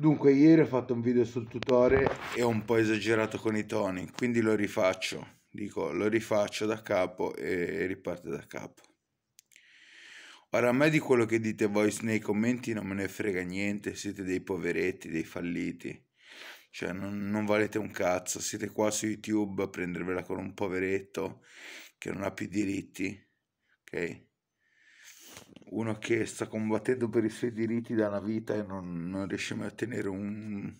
Dunque, ieri ho fatto un video sul tutore e ho un po' esagerato con i toni, quindi lo rifaccio. Dico, lo rifaccio da capo e riparte da capo. Ora, a me di quello che dite voi nei commenti non me ne frega niente, siete dei poveretti, dei falliti. Cioè, non, non valete un cazzo, siete qua su YouTube a prendervela con un poveretto che non ha più diritti, ok? uno che sta combattendo per i suoi diritti da una vita e non, non riesce mai a ottenere un,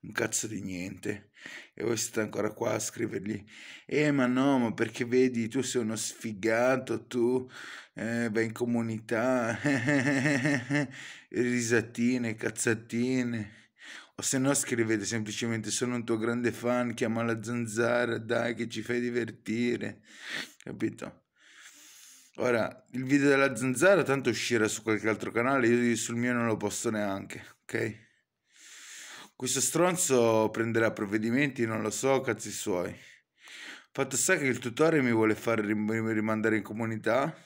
un, cazzo di niente e voi siete ancora qua a scrivergli eh ma no ma perché vedi tu sei uno sfigato tu eh, vai in comunità risatine cazzatine o se no scrivete semplicemente sono un tuo grande fan chiama la zanzara dai che ci fai divertire capito Ora, il video della zanzara tanto uscirà su qualche altro canale, io sul mio non lo posto neanche, ok? Questo stronzo prenderà provvedimenti, non lo so, cazzi suoi. Fatto sta che il tutore mi vuole far rimandare in comunità,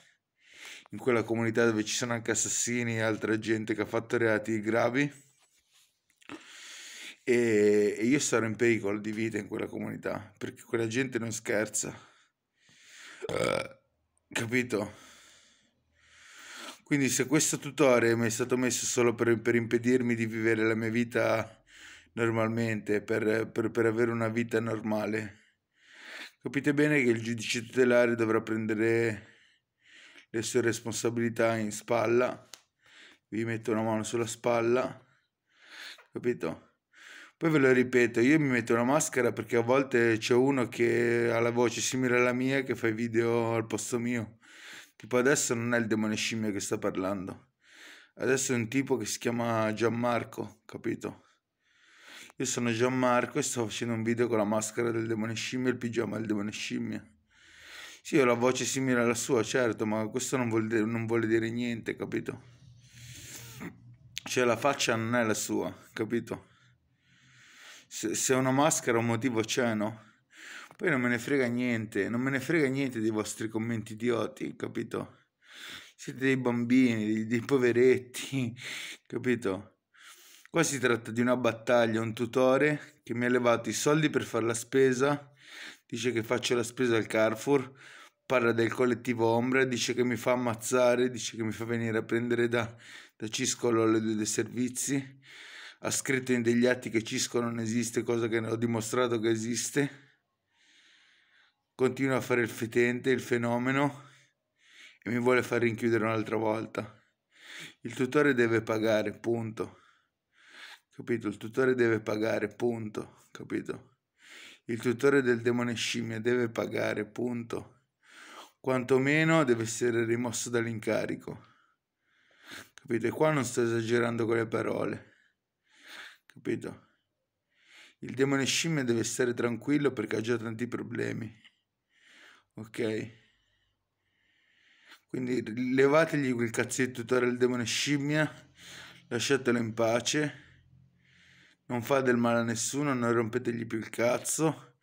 in quella comunità dove ci sono anche assassini e altra gente che ha fatto reati gravi. E, io sarò in pericolo di vita in quella comunità, perché quella gente non scherza. Uh. Capito? Quindi se questo tutorial mi è stato messo solo per, per impedirmi di vivere la mia vita normalmente, per, per, per avere una vita normale, capite bene che il giudice tutelare dovrà prendere le sue responsabilità in spalla, vi metto una mano sulla spalla, capito? Poi ve lo ripeto, io mi metto una maschera perché a volte c'è uno che ha la voce simile alla mia che fa i video al posto mio. Tipo adesso non è il demone scimmia che sta parlando. Adesso è un tipo che si chiama Gianmarco, capito? Io sono Gianmarco e sto facendo un video con la maschera del demone scimmia e il pigiama del demone scimmia. Sì, ho la voce simile alla sua, certo, ma questo non, vuol non vuole dire niente, capito? Cioè la faccia non è la sua, capito? se, se una maschera un motivo c'è, no? Poi non me ne frega niente, non me ne frega niente dei vostri commenti idioti, capito? Siete dei bambini, dei, dei poveretti, capito? Qua si tratta di una battaglia, un tutore che mi ha levato i soldi per fare la spesa, dice che faccio la spesa al Carrefour, parla del collettivo Ombra, dice che mi fa ammazzare, dice che mi fa venire a prendere da, da Ciscolo le due servizi ha scritto in degli atti che Cisco non esiste, cosa che ho dimostrato che esiste, continua a fare il fetente, il fenomeno, e mi vuole far rinchiudere un'altra volta. Il tutore deve pagare, punto. Capito? Il tutore deve pagare, punto. Capito? Il tutore del demone scimmia deve pagare, punto. Quantomeno deve essere rimosso dall'incarico. Capite? Qua non sto esagerando con le parole capito? Il demone scimmia deve stare tranquillo perché ha già tanti problemi. Ok? Quindi levategli quel cazzetto tutore il demone scimmia, lasciatelo in pace. Non fa del male a nessuno, non rompetegli più il cazzo.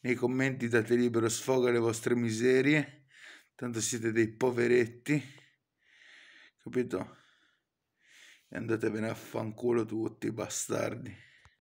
Nei commenti date libero sfogo alle vostre miserie, tanto siete dei poveretti. Capito? E andatevene a fanculo tutti, bastardi.